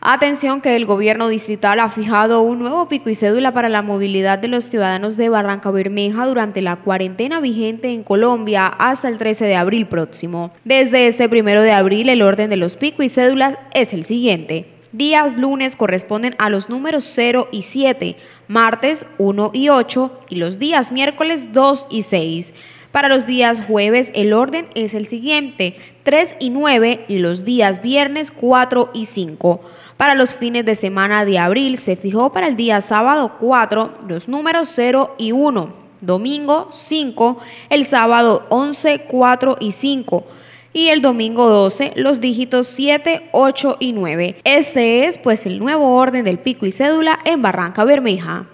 Atención que el gobierno distrital ha fijado un nuevo pico y cédula para la movilidad de los ciudadanos de Barranca Bermeja durante la cuarentena vigente en Colombia hasta el 13 de abril próximo. Desde este primero de abril el orden de los pico y cédulas es el siguiente. Días lunes corresponden a los números 0 y 7, martes 1 y 8 y los días miércoles 2 y 6. Para los días jueves el orden es el siguiente, 3 y 9 y los días viernes 4 y 5. Para los fines de semana de abril se fijó para el día sábado 4 los números 0 y 1, domingo 5, el sábado 11, 4 y 5 y el domingo 12 los dígitos 7, 8 y 9. Este es pues el nuevo orden del pico y cédula en Barranca Bermeja.